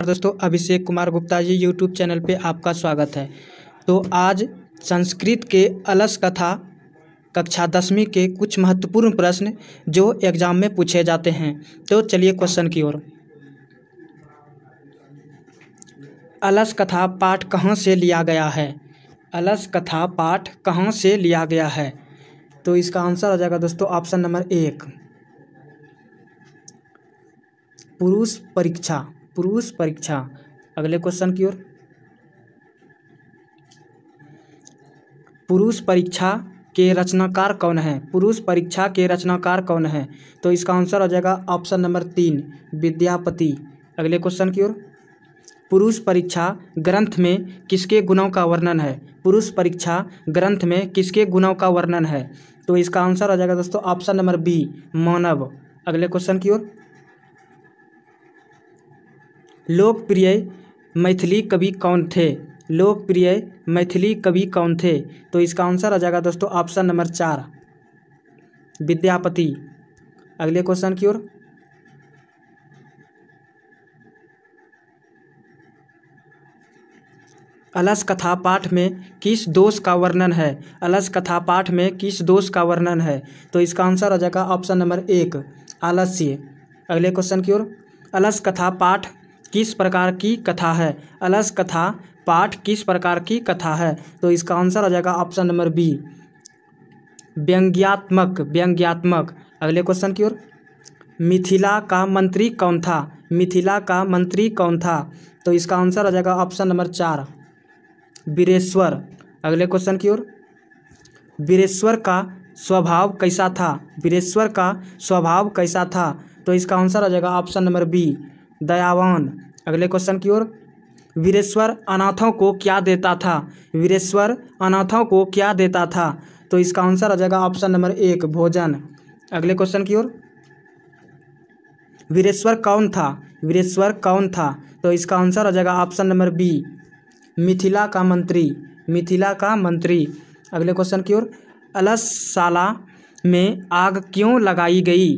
दोस्तों Abhishek Kumar Gupta ji YouTube channel पे आपका स्वागत है तो आज संस्कृत के अलस कथा कक्षा दसवीं के कुछ महत्वपूर्ण प्रश्न जो एग्जाम में पूछे जाते हैं तो चलिए क्वेश्चन की ओर अलस कथा पाठ कहाँ से लिया गया है अलस कथा पाठ कहाँ से लिया गया है तो इसका आंसर आ जाएगा दोस्तों ऑप्शन नंबर एक पुरुष परीक्षा पुरुष परीक्षा अगले क्वेश्चन की ओर पुरुष परीक्षा के रचनाकार कौन है पुरुष परीक्षा के रचनाकार कौन है तो इसका आंसर हो जाएगा ऑप्शन नंबर तीन विद्यापति अगले क्वेश्चन की ओर पुरुष परीक्षा ग्रंथ में किसके गुणों का वर्णन है पुरुष परीक्षा ग्रंथ में किसके गुणों का वर्णन है तो इसका आंसर हो जाएगा दोस्तों ऑप्शन नंबर बी मानव अगले क्वेश्चन की ओर लोकप्रिय मैथिली कवि कौन थे लोकप्रिय मैथिली कवि कौन थे तो इसका आंसर आ जाएगा दोस्तों ऑप्शन नंबर चार विद्यापति अगले क्वेश्चन की ओर अलस कथा पाठ में किस दोष का वर्णन है अलस कथा पाठ में किस दोष का वर्णन है तो इसका आंसर आ जाएगा ऑप्शन नंबर एक आलस्य अगले क्वेश्चन की ओर अलस कथा पाठ किस प्रकार की कथा है अलस कथा पाठ किस प्रकार की कथा है तो इसका आंसर आ जाएगा ऑप्शन नंबर बी व्यंग्यात्मक व्यंग्यात्मक अगले क्वेश्चन की ओर मिथिला का मंत्री कौन था मिथिला का मंत्री कौन था तो इसका आंसर आ जाएगा ऑप्शन नंबर चार बीरेश्वर अगले क्वेश्चन की ओर बीरेश्वर का स्वभाव कैसा था बीरेश्वर का स्वभाव कैसा था तो इसका आंसर आ जाएगा ऑप्शन नंबर बी दयावान अगले क्वेश्चन की ओर वीरेश्वर अनाथों को क्या देता था वीरेश्वर अनाथों को क्या देता था तो इसका आंसर आ जाएगा ऑप्शन नंबर एक भोजन अगले क्वेश्चन की ओर वीरेश्वर कौन था वीरेश्वर कौन था तो इसका आंसर आ जाएगा ऑप्शन नंबर बी मिथिला का मंत्री मिथिला का मंत्री अगले क्वेश्चन की ओर अलसशाला में आग क्यों लगाई गई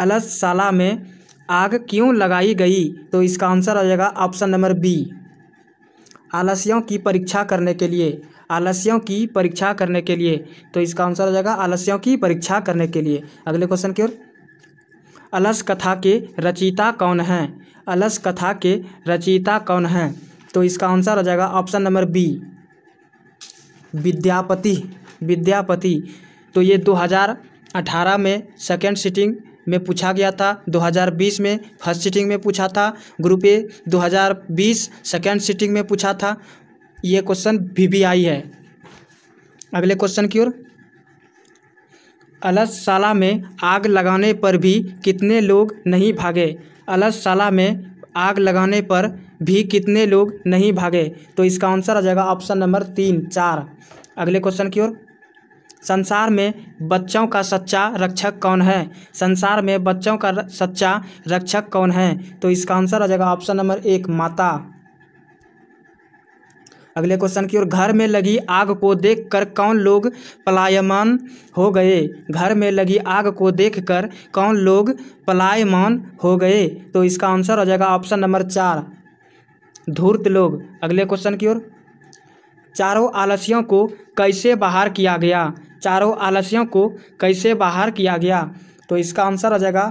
अलसशाला में आग क्यों लगाई गई तो इसका आंसर आ जाएगा ऑप्शन नंबर बी आलस्यों की परीक्षा करने के लिए आलस्यों की परीक्षा करने के लिए तो इसका आंसर आ जाएगा आलस्यों की परीक्षा करने के लिए अगले क्वेश्चन की ओर अलस कथा के रचयिता कौन हैं अलस कथा के रचयिता कौन हैं तो इसका आंसर आ जाएगा option number B Vidyapati Vidyapati तो ये 2018 में सेकेंड सिटिंग में पूछा गया था 2020 में फर्स्ट सीटिंग में पूछा था ग्रुप ए 2020 सेकंड सीटिंग में पूछा था ये क्वेश्चन आई है अगले क्वेश्चन की ओर अलसशाला में आग लगाने पर भी कितने लोग नहीं भागे अलसशाला में आग लगाने पर भी कितने लोग नहीं भागे तो इसका आंसर आ जाएगा ऑप्शन नंबर तीन चार अगले क्वेश्चन की ओर संसार में बच्चों का सच्चा रक्षक कौन है संसार में बच्चों का सच्चा रक्षक कौन है तो इसका आंसर आ जाएगा ऑप्शन नंबर एक माता अगले क्वेश्चन की ओर घर में लगी आग को देखकर कौन लोग पलायमान हो गए घर में लगी आग को देखकर कौन लोग पलायमान हो गए तो इसका आंसर हो जाएगा ऑप्शन नंबर चार धूर्त लोग अगले क्वेश्चन की ओर चारों आलसियों को कैसे बाहर किया गया चारों आलस्यों को कैसे बाहर किया गया तो इसका आंसर आ जाएगा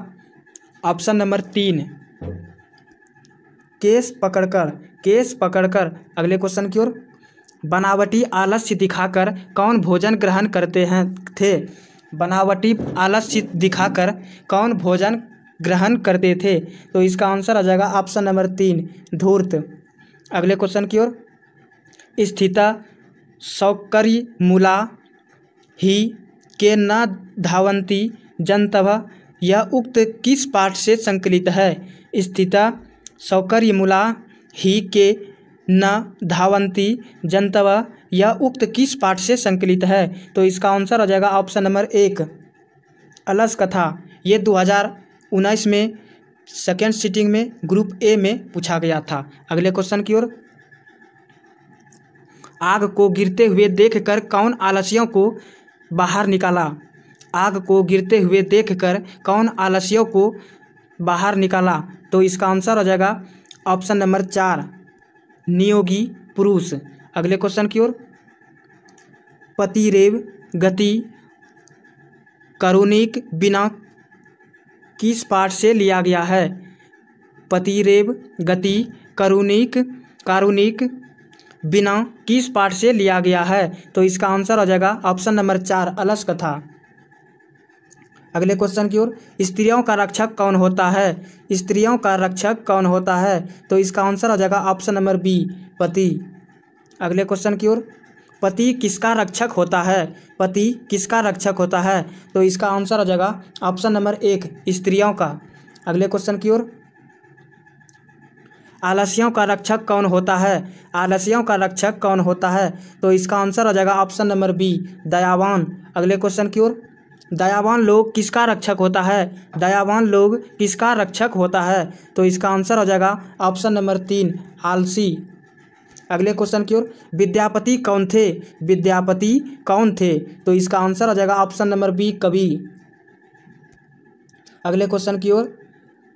ऑप्शन नंबर तीन केस पकड़कर केस पकड़कर अगले क्वेश्चन की ओर बनावटी आलस्य दिखाकर कौन भोजन ग्रहण करते हैं थे बनावटी आलस्य दिखाकर कौन भोजन ग्रहण करते थे तो इसका आंसर आ जाएगा ऑप्शन नंबर तीन धूर्त अगले क्वेश्चन की ओर स्थिता सौकर्य मूला ही के न धावंती जन्तवः यह उक्त किस पाठ से संकलित है स्थिता सौकर्यमूला ही के न धावंती जनतव यह उक्त किस पाठ से संकलित है तो इसका आंसर हो जाएगा ऑप्शन नंबर एक अलस कथा ये दो हज़ार उन्नीस में सेकेंड सीटिंग में ग्रुप ए में पूछा गया था अगले क्वेश्चन की ओर आग को गिरते हुए देखकर कौन आलसियों को बाहर निकाला आग को गिरते हुए देखकर कौन आलसियों को बाहर निकाला तो इसका आंसर हो जाएगा ऑप्शन नंबर चार नियोगी पुरुष अगले क्वेश्चन की ओर पतिरेव गति करुणिक बिना किस पाठ से लिया गया है पतिरेव गति करुणिक कारुणिक बिना किस पाठ से लिया गया है तो इसका आंसर हो जाएगा ऑप्शन नंबर चार अलस कथा अगले क्वेश्चन की ओर स्त्रियों का रक्षक कौन होता है स्त्रियों का रक्षक कौन होता है तो इसका आंसर हो जाएगा ऑप्शन नंबर बी पति अगले क्वेश्चन की ओर पति किसका रक्षक होता है पति किसका रक्षक होता है तो इसका आंसर हो जाएगा ऑप्शन नंबर एक स्त्रियों का अगले क्वेश्चन की ओर आलस्यों का रक्षक कौन होता है आलस्यों का रक्षक कौन होता है तो इसका आंसर हो जाएगा ऑप्शन नंबर बी दयावान अगले क्वेश्चन की ओर दयावान लोग किसका रक्षक होता है दयावान लोग किसका रक्षक होता है तो इसका आंसर हो जाएगा ऑप्शन नंबर तीन आलसी अगले क्वेश्चन की ओर विद्यापति कौन थे विद्यापति कौन थे तो इसका आंसर हो जाएगा ऑप्शन नंबर बी कवि अगले क्वेश्चन की ओर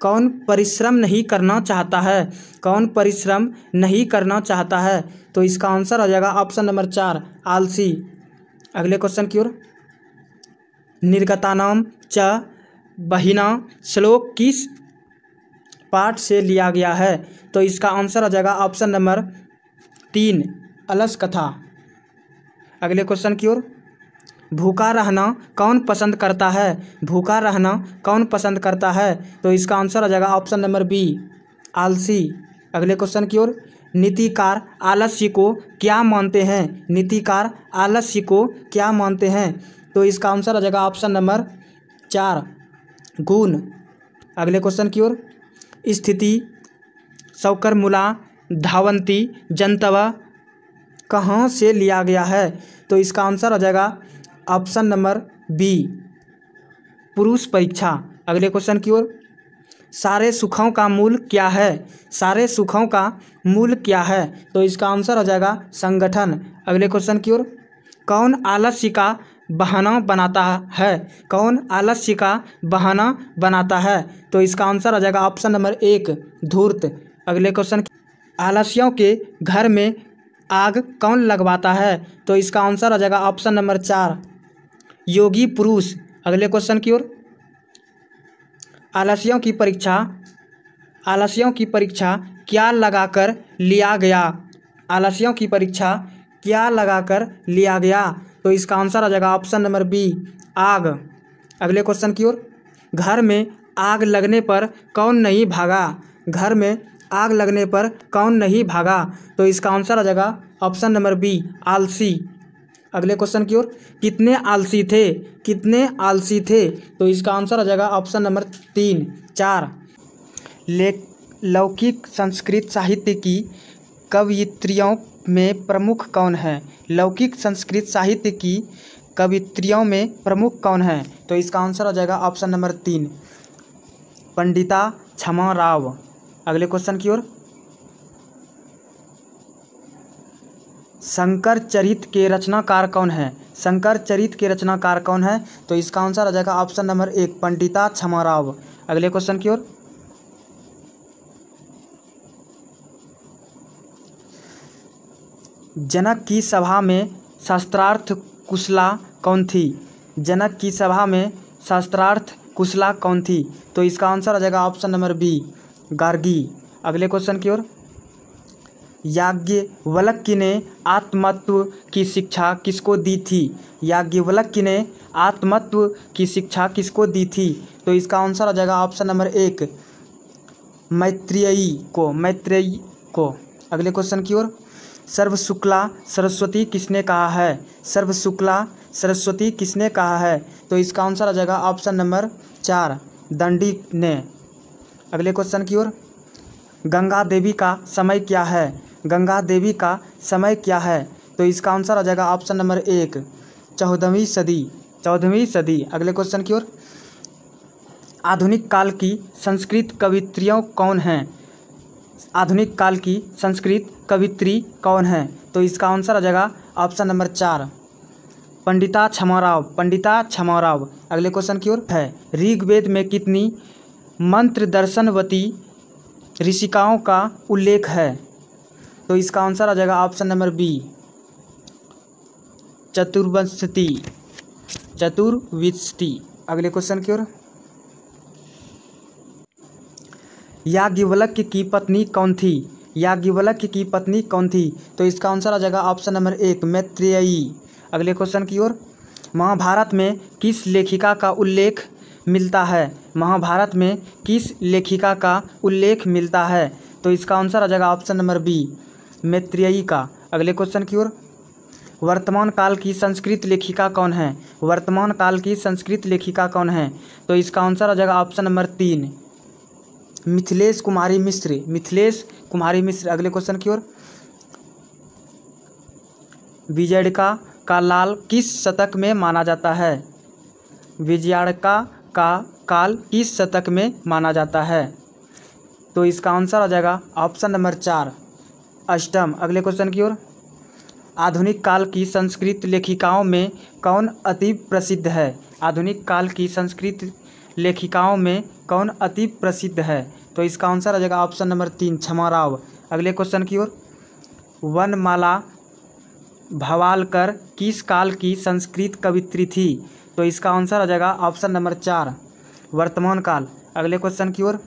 कौन परिश्रम नहीं करना चाहता है कौन परिश्रम नहीं करना चाहता है तो इसका आंसर हो जाएगा ऑप्शन नंबर चार आलसी अगले क्वेश्चन की ओर निर्गतानाम च बहिना श्लोक किस पाठ से लिया गया है तो इसका आंसर आ जाएगा ऑप्शन नंबर तीन अलस कथा अगले क्वेश्चन की ओर भूखा रहना कौन पसंद करता है भूखा रहना कौन पसंद करता है तो इसका आंसर आ जाएगा ऑप्शन नंबर बी आलसी अगले क्वेश्चन की ओर नीतिकार आलस्य को क्या मानते हैं नीतिकार आलस्य को क्या मानते हैं तो इसका आंसर आ जाएगा ऑप्शन नंबर चार गुण अगले क्वेश्चन की ओर स्थिति सौकरमुला धावंती जनतवा कहाँ से लिया गया है तो इसका आंसर आ जाएगा ऑप्शन नंबर बी पुरुष परीक्षा अगले क्वेश्चन की ओर सारे सुखों का मूल क्या है सारे सुखों का मूल क्या है तो इसका आंसर हो जाएगा संगठन अगले क्वेश्चन की ओर कौन आलस्य का बहाना बनाता है कौन आलस्य का बहाना बनाता है तो इसका आंसर आ जाएगा ऑप्शन नंबर एक धूर्त अगले क्वेश्चन आलस्यों के घर में आग कौन लगवाता है तो इसका आंसर आ जाएगा ऑप्शन नंबर चार योगी पुरुष अगले क्वेश्चन की ओर आलस्यों की परीक्षा आलस्यों की परीक्षा क्या लगाकर लिया गया आलस्यों की परीक्षा क्या लगाकर लिया गया तो इसका आंसर आ जाएगा ऑप्शन नंबर बी आग अगले क्वेश्चन की ओर घर में आग लगने पर कौन नहीं भागा घर में आग लगने पर कौन नहीं भागा तो इसका आंसर आ जाएगा ऑप्शन नंबर बी आलसी अगले क्वेश्चन की ओर कितने आलसी थे कितने आलसी थे तो इसका आंसर आ जाएगा ऑप्शन नंबर तीन चार ले लौकिक संस्कृत साहित्य की कवयित्रियों में प्रमुख कौन है लौकिक संस्कृत साहित्य की कवित्रियों में प्रमुख कौन है तो इसका आंसर आ जाएगा ऑप्शन नंबर तीन पंडिता क्षमा राव अगले क्वेश्चन की ओर शंकर चरित के रचनाकार कौन है शंकर चरित के रचनाकार कौन है तो इसका आंसर आ जाएगा ऑप्शन नंबर एक पंडिता क्षमाराव अगले क्वेश्चन की ओर जनक की सभा में शास्त्रार्थ कुशला कौन थी जनक की सभा में शास्त्रार्थ कुशला कौन थी तो इसका आंसर आ जाएगा ऑप्शन नंबर बी गार्गी अगले क्वेश्चन की ओर याज्ञवल्क्य ने आत्मत्व की शिक्षा किसको दी थी याज्ञवल्क्य ने आत्मत्व की शिक्षा किसको दी थी तो इसका आंसर आ जाएगा ऑप्शन नंबर एक मैत्रेयी को मैत्रेयी को अगले क्वेश्चन की ओर सर्व शुक्ला सरस्वती किसने कहा है सर्व शुक्ला सरस्वती किसने कहा है तो इसका आंसर आ जाएगा ऑप्शन नंबर चार दंडी ने अगले क्वेश्चन की ओर गंगा देवी का समय क्या है गंगा देवी का समय क्या है तो इसका आंसर आ जाएगा ऑप्शन नंबर एक चौदहवीं सदी चौदहवीं सदी अगले क्वेश्चन की ओर आधुनिक काल की संस्कृत कवित्रियों कौन हैं आधुनिक काल की संस्कृत कवित्री कौन हैं तो इसका आंसर आ जाएगा ऑप्शन नंबर चार पंडिता छमाराव पंडिता छमाराव अगले क्वेश्चन की ओर है ऋग्वेद में कितनी मंत्र दर्शनवती ऋषिकाओं का उल्लेख है तो इसका आंसर आ जाएगा ऑप्शन नंबर बी चतुर्वंशति चतुर्विशति अगले क्वेश्चन की ओर याज्ञवल्क की पत्नी कौन थी याज्ञवल्क की पत्नी कौन थी तो इसका आंसर आ जाएगा ऑप्शन नंबर एक मैत्रेयी अगले क्वेश्चन की ओर महाभारत में किस लेखिका का उल्लेख मिलता है महाभारत में किस लेखिका का उल्लेख मिलता है तो इसका आंसर आ जाएगा ऑप्शन नंबर बी मैत्रेयी का अगले क्वेश्चन की ओर वर्तमान काल की संस्कृत लेखिका कौन है वर्तमान काल की संस्कृत लेखिका कौन है तो इसका आंसर हो जाएगा ऑप्शन नंबर तीन मिथिलेश कुमारी मिश्र मिथिलेश कुमारी मिश्र अगले क्वेश्चन की ओर विजयड़का का लाल किस शतक में माना जाता है विजयाड़का का काल किस शतक में माना जाता है तो इसका आंसर आ जाएगा ऑप्शन नंबर चार अष्टम अगले क्वेश्चन की ओर आधुनिक काल की संस्कृत लेखिकाओं में कौन अति प्रसिद्ध है आधुनिक काल की संस्कृत लेखिकाओं में कौन अति प्रसिद्ध है तो इसका आंसर आ जाएगा ऑप्शन नंबर तीन राव अगले क्वेश्चन की ओर वनमाला भवालकर किस काल की संस्कृत कवित्री थी तो इसका आंसर आ जाएगा ऑप्शन नंबर चार वर्तमान काल अगले क्वेश्चन की ओर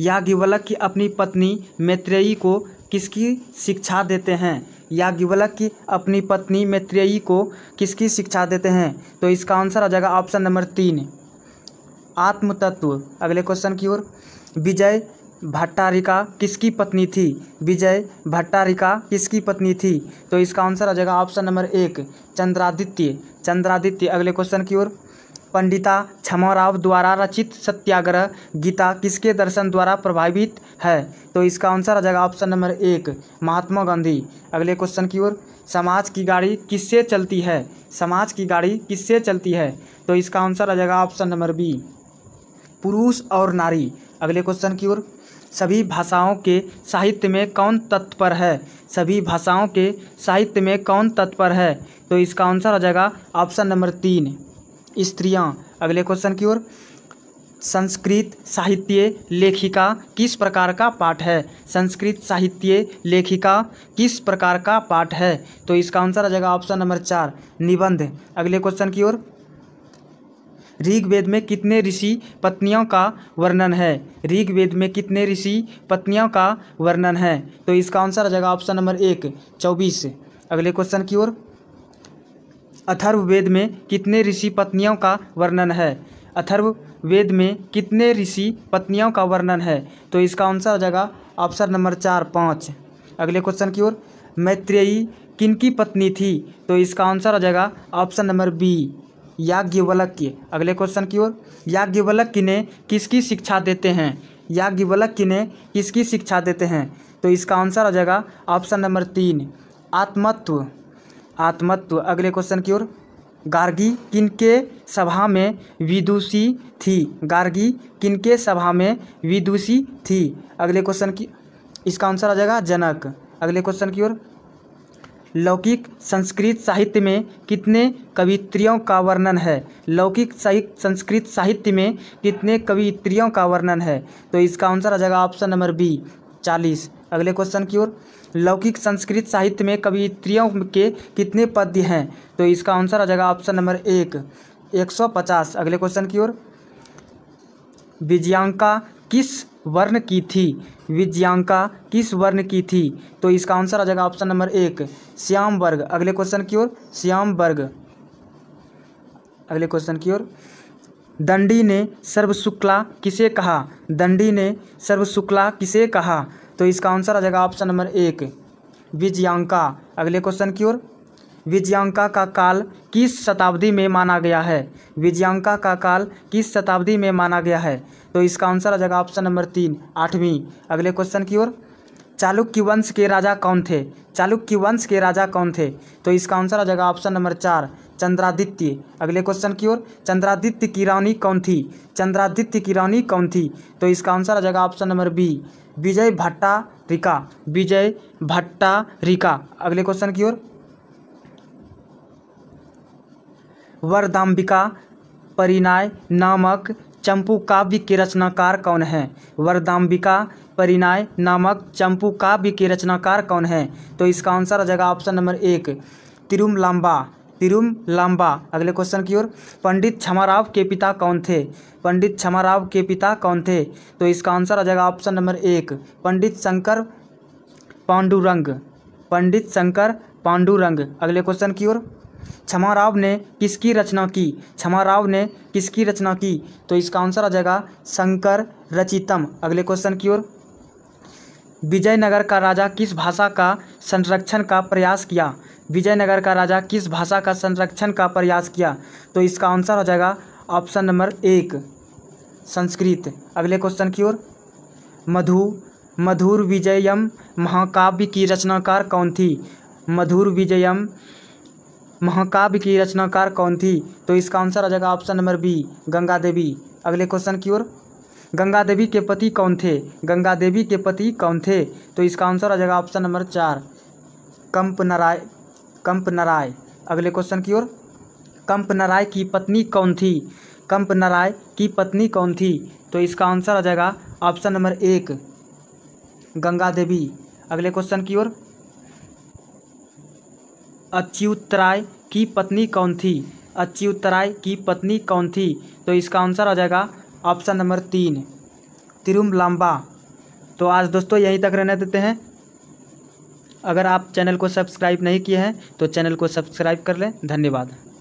याज्ञवल्क की अपनी पत्नी मैत्रेयी को किसकी शिक्षा देते हैं याज्ञवलक की अपनी पत्नी मैत्रेयी को किसकी शिक्षा देते हैं तो इसका आंसर आ जाएगा ऑप्शन नंबर तीन आत्मतत्व अगले क्वेश्चन की ओर विजय भट्टारिका किसकी पत्नी थी विजय भट्टारिका किसकी पत्नी थी तो इसका आंसर आ जाएगा ऑप्शन नंबर एक चंद्रादित्य चंद्रादित्य अगले क्वेश्चन की ओर पंडिता क्षमाराव द्वारा रचित सत्याग्रह गीता किसके दर्शन द्वारा प्रभावित है तो इसका आंसर आ जाएगा ऑप्शन नंबर एक महात्मा गांधी अगले क्वेश्चन की ओर समाज की गाड़ी किससे चलती है समाज की गाड़ी किससे चलती है तो इसका आंसर आ जाएगा ऑप्शन नंबर बी पुरुष और नारी अगले क्वेश्चन की ओर सभी भाषाओं के साहित्य में कौन तत्पर है सभी भाषाओं के साहित्य में कौन तत्पर है तो इसका आंसर आ जाएगा ऑप्शन नंबर तीन स्त्रियाँ अगले क्वेश्चन की ओर संस्कृत साहित्य लेखिका किस प्रकार का पाठ है संस्कृत साहित्य लेखिका किस प्रकार का पाठ है तो इसका आंसर आ जाएगा ऑप्शन नंबर चार निबंध अगले क्वेश्चन की ओर ऋग्वेद में कितने ऋषि पत्नियों का वर्णन है ऋग्वेद में कितने ऋषि पत्नियों का वर्णन है तो इसका आंसर आ जाएगा ऑप्शन नंबर एक चौबीस अगले क्वेश्चन की ओर अथर्ववेद में कितने ऋषि पत्नियों का वर्णन है अथर्व वेद में कितने ऋषि पत्नियों का वर्णन है तो इसका आंसर हो जाएगा ऑप्शन नंबर चार पाँच अगले क्वेश्चन की ओर मैत्रेयी किनकी पत्नी थी तो इसका आंसर हो जाएगा ऑप्शन नंबर बी याज्ञवलक्य अगले क्वेश्चन की ओर याज्ञवलक ने किसकी शिक्षा देते हैं याज्ञवलक ने किसकी शिक्षा देते हैं तो इसका आंसर हो जाएगा ऑप्शन नंबर तीन आत्मत्व आत्मत्व अगले क्वेश्चन की ओर गार्गी किनके सभा में विदुषी थी गार्गी किनके सभा में विदुषी थी अगले क्वेश्चन की इसका आंसर आ जाएगा जनक अगले क्वेश्चन की ओर लौकिक संस्कृत साहित्य में कितने कवित्रियों का वर्णन है लौकिक साहित्य संस्कृत साहित्य में कितने कवित्रियों का वर्णन है तो इसका आंसर आ जाएगा ऑप्शन नंबर बी चालीस अगले क्वेश्चन की ओर लौकिक संस्कृत साहित्य में कवित्रियों के कितने पद्य हैं तो इसका आंसर आ जाएगा ऑप्शन नंबर एक एक सौ पचास अगले क्वेश्चन की ओर विज्यांका किस वर्ण की थी विज्यांका किस वर्ण की थी तो इसका आंसर आ जाएगा ऑप्शन नंबर एक श्याम वर्ग अगले क्वेश्चन की ओर श्याम वर्ग अगले क्वेश्चन की ओर दंडी ने सर्वशुक्ला किसे कहा दंडी ने सर्वशुक्ला किसे कहा तो इसका आंसर आ जाएगा ऑप्शन नंबर एक विजयांका अगले क्वेश्चन की ओर विजयांका का काल किस शताब्दी में माना गया है विजयांका का काल किस शताब्दी में माना गया है तो इसका आंसर आ जाएगा ऑप्शन नंबर तीन आठवीं अगले क्वेश्चन की ओर चालुक्य वंश के राजा कौन थे चालुक्य वंश के राजा कौन थे तो इसका आंसर आ जाएगा ऑप्शन नंबर चार चंद्रादित्य अगले क्वेश्चन की ओर चंद्रादित्य की रानी कौन थी चंद्रादित्य की रानी कौन थी तो इसका आंसर आ जाएगा ऑप्शन नंबर बी विजय भट्टा रिका विजय भट्टा रिका अगले क्वेश्चन की ओर वरदाम्बिका परिणाय नामक चंपू काव्य के रचनाकार कौन है वरदाम्बिका परिणाय नामक चंपू काव्य के रचनाकार कौन है तो इसका आंसर आ जाएगा ऑप्शन नंबर एक तिरुमलाम्बा लाम्बा अगले क्वेश्चन की ओर पंडित क्षमाराव के पिता कौन थे पंडित क्षमाराव के पिता कौन थे तो इसका आंसर आ जाएगा ऑप्शन नंबर एक पंडित शंकर पांडुरंग पंडित शंकर पांडुरंग अगले क्वेश्चन की ओर क्षमाराव ने किसकी रचना की क्षमाराव ने किसकी रचना की तो इसका आंसर आ जाएगा शंकर रचितम अगले क्वेश्चन की ओर विजयनगर का राजा किस भाषा का संरक्षण का प्रयास किया विजयनगर का राजा किस भाषा का संरक्षण का प्रयास किया तो इसका आंसर हो जाएगा ऑप्शन नंबर एक संस्कृत अगले क्वेश्चन की ओर मधु मधुर विजयम महाकाव्य की रचनाकार कौन थी मधुर विजयम महाकाव्य की रचनाकार कौन थी तो इसका आंसर आ जाएगा option number B Ganga Devi अगले क्वेश्चन की ओर गंगा देवी के पति कौन थे गंगा देवी के पति कौन थे तो इसका आंसर आ जाएगा ऑप्शन नंबर चार कंप नारायण कंप नराय अगले क्वेश्चन की ओर कंप नराय की पत्नी कौन थी कंप नराय की पत्नी कौन थी तो इसका आंसर आ जाएगा ऑप्शन नंबर एक गंगा देवी अगले क्वेश्चन की ओर अच्युतराय की पत्नी कौन थी अच्युतराय की पत्नी कौन थी तो इसका आंसर आ जाएगा ऑप्शन नंबर तीन तिरुम लांबा तो आज दोस्तों यहीं तक रहने देते हैं अगर आप चैनल को सब्सक्राइब नहीं किए हैं तो चैनल को सब्सक्राइब कर लें धन्यवाद